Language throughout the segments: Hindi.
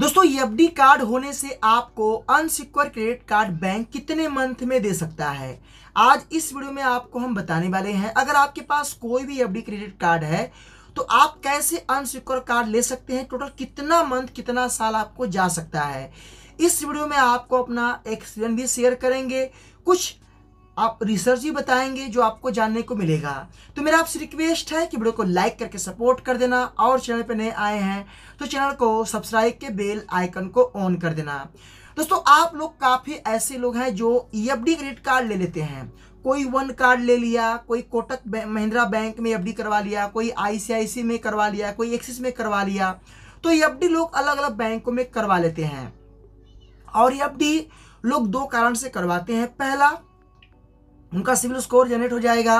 दोस्तों एफडी कार्ड होने से आपको अनसिक्योर क्रेडिट कार्ड बैंक कितने मंथ में दे सकता है आज इस वीडियो में आपको हम बताने वाले हैं अगर आपके पास कोई भी एफडी क्रेडिट कार्ड है तो आप कैसे अनसिक्योर कार्ड ले सकते हैं टोटल कितना मंथ कितना साल आपको जा सकता है इस वीडियो में आपको अपना एक्सपीरियंस भी शेयर करेंगे कुछ आप रिसर्च ही बताएंगे जो आपको जानने को मिलेगा तो मेरा आपसे रिक्वेस्ट है कि वीडियो को लाइक करके सपोर्ट कर देना और चैनल पर नए आए हैं तो चैनल को सब्सक्राइब के बेल आइकन को ऑन कर देना दोस्तों आप लोग काफ़ी ऐसे लोग हैं जो ई क्रेडिट कार्ड ले लेते हैं कोई वन कार्ड ले लिया कोई कोटक महिंद्रा बैंक में एफ e करवा लिया कोई आईसीआईसी में करवा लिया कोई एक्सिस में करवा लिया तो ये e लोग अलग अलग बैंकों में करवा लेते हैं और एफडी e लोग दो कारण से करवाते हैं पहला उनका सिविल स्कोर जनरेट हो जाएगा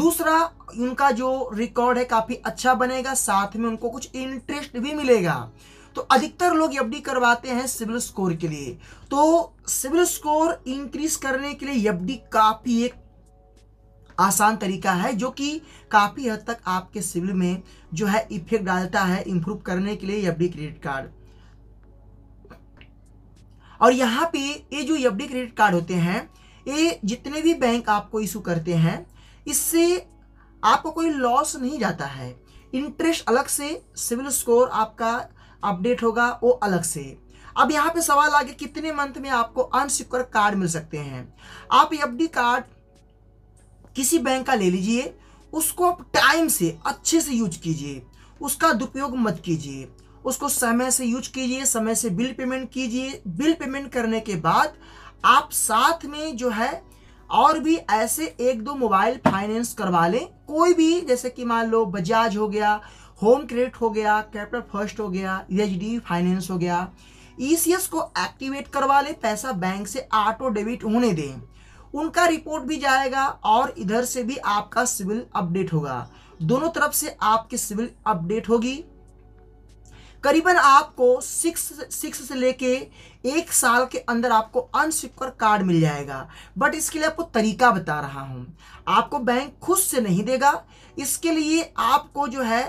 दूसरा उनका जो रिकॉर्ड है काफ़ी अच्छा बनेगा साथ में उनको कुछ इंटरेस्ट भी मिलेगा तो अधिकतर लोग एफडी करवाते हैं सिविल स्कोर के लिए तो सिविल स्कोर इंक्रीज करने के लिए एफडी काफ़ी एक आसान तरीका है जो कि काफ़ी हद तक आपके सिविल में जो है इफेक्ट डालता है इंप्रूव करने के लिए एफडी क्रेडिट कार्ड और यहाँ पे ये जो एफडी क्रेडिट कार्ड होते हैं ये जितने भी बैंक आपको इशू करते हैं इससे आपको कोई लॉस नहीं जाता है इंटरेस्ट अलग से सिविल स्कोर आपका अपडेट होगा वो अलग से अब यहाँ पे सवाल आ गया कितने मंथ में आपको अनसिक्योर कार्ड मिल सकते हैं आप एफ कार्ड किसी बैंक का ले लीजिए उसको आप टाइम से अच्छे से यूज कीजिए उसका दुरुपयोग मत कीजिए उसको समय से यूज कीजिए समय से बिल पेमेंट कीजिए बिल पेमेंट करने के बाद आप साथ में जो है और भी ऐसे एक दो मोबाइल फाइनेंस करवा लें कोई भी जैसे कि मान लो बजाज हो गया होम क्रेडिट हो गया कैपिटल फर्स्ट हो गया एच फाइनेंस हो गया ई e को एक्टिवेट करवा लें पैसा बैंक से ऑटो डेबिट होने दें उनका रिपोर्ट भी जाएगा और इधर से भी आपका सिविल अपडेट होगा दोनों तरफ से आपकी सिविल अपडेट होगी करीबन आपको सिक्स सिक्स से लेके एक साल के अंदर आपको अनसिक्योर कार्ड मिल जाएगा बट इसके लिए आपको तरीका बता रहा हूँ आपको बैंक खुद से नहीं देगा इसके लिए आपको जो है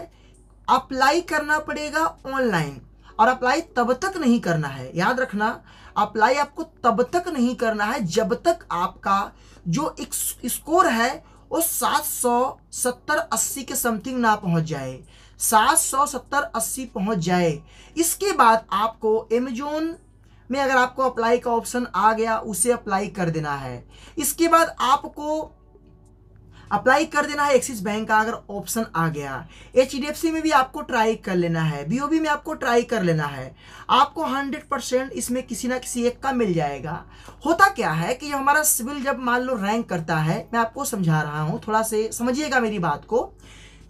अप्लाई करना पड़ेगा ऑनलाइन और अप्लाई तब तक नहीं करना है याद रखना अप्लाई आपको तब तक नहीं करना है जब तक आपका जो स्कोर है वो सात सौ सत्तर अस्सी के समथिंग ना पहुंच जाए सात सौ सत्तर अस्सी पहुंच जाए इसके बाद आपको एमेजोन में अगर आपको अप्लाई का ऑप्शन आ गया उसे अप्लाई कर देना है इसके बाद आपको अप्लाई कर देना है एक्सिस बैंक का अगर ऑप्शन आ गया एच में भी आपको ट्राई कर लेना है बी में आपको ट्राई कर लेना है आपको 100 परसेंट इसमें किसी ना किसी एक का मिल जाएगा होता क्या है कि हमारा सिविल जब मान लो रैंक करता है मैं आपको समझा रहा हूँ थोड़ा से समझिएगा मेरी बात को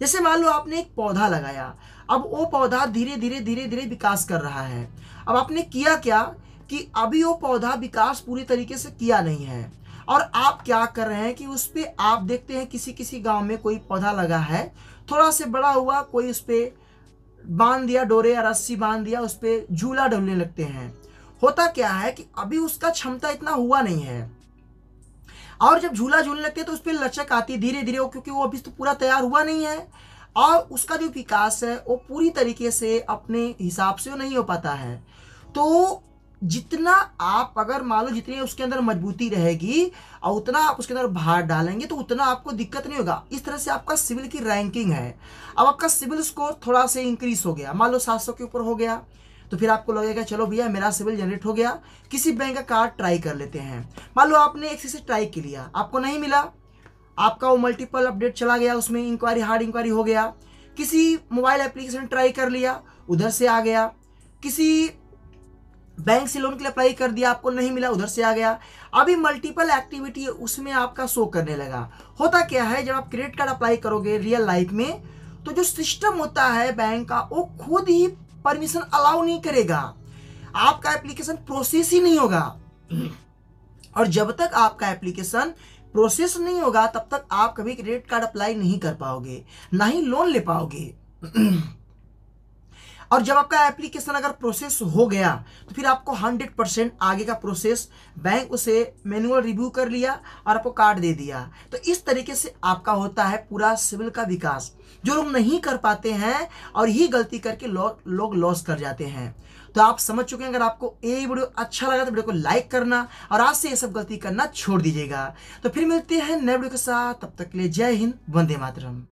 जैसे मान लो आपने एक पौधा लगाया अब वो पौधा धीरे धीरे धीरे धीरे विकास कर रहा है अब आपने किया क्या कि अभी वो पौधा विकास पूरी तरीके से किया नहीं है और आप क्या कर रहे हैं कि उस पर आप देखते हैं किसी किसी गांव में कोई पौधा लगा है थोड़ा से बड़ा हुआ कोई उस पर बांध दिया डोरे या रस्सी बांध दिया उस पर झूला डलने लगते हैं होता क्या है कि अभी उसका क्षमता इतना हुआ नहीं है और जब झूला झूलने लगते हैं तो उस पर लचक आती है धीरे धीरे वो क्योंकि वो अभी तो पूरा तैयार हुआ नहीं है और उसका जो विकास है वो पूरी तरीके से अपने हिसाब से नहीं हो पाता है तो जितना आप अगर मान लो जितनी उसके अंदर मजबूती रहेगी और उतना आप उसके अंदर भार डालेंगे तो उतना आपको दिक्कत नहीं होगा इस तरह से आपका सिविल की रैंकिंग है अब आपका सिविल स्कोर थोड़ा सा इंक्रीज हो गया मान लो सात सौ के ऊपर हो गया तो फिर आपको लगेगा चलो भैया मेरा सिविल जनरेट हो गया किसी बैंक का कार्ड ट्राई कर लेते हैं मान लो आपने एक से ट्राई के लिया आपको नहीं मिला आपका वो मल्टीपल अपडेट चला गया उसमें इंक्वायरी हार्ड इंक्वायरी हो गया किसी मोबाइल एप्लीकेशन ट्राई कर लिया उधर से आ गया किसी बैंक से लोन के लिए अप्लाई कर दिया आपको नहीं मिला उधर से आ गया अभी मल्टीपल एक्टिविटी है उसमें आपका शो करने लगा होता क्या है जब आप क्रेडिट कार्ड अप्लाई करोगे रियल लाइफ में तो जो सिस्टम होता है बैंक का वो खुद ही परमिशन अलाउ नहीं करेगा आपका एप्लीकेशन प्रोसेस ही नहीं होगा और जब तक आपका एप्लीकेशन प्रोसेस नहीं होगा तब तक आप कभी क्रेडिट कार्ड अप्लाई नहीं कर पाओगे ना ही लोन ले पाओगे और जब आपका एप्लीकेशन अगर प्रोसेस हो गया तो फिर आपको हंड्रेड परसेंट आगे का प्रोसेस बैंक उसे मैनुअल रिव्यू कर लिया और आपको कार्ड दे दिया तो इस तरीके से आपका होता है पूरा सिविल का विकास जो लोग नहीं कर पाते हैं और ही गलती करके लोग लो, लॉस कर जाते हैं तो आप समझ चुके हैं अगर आपको ये वीडियो अच्छा लगा तो वीडियो को लाइक करना और आज से ये सब गलती करना छोड़ दीजिएगा तो फिर मिलते हैं नए वीडियो के साथ तब तक के लिए जय हिंद वंदे मातरम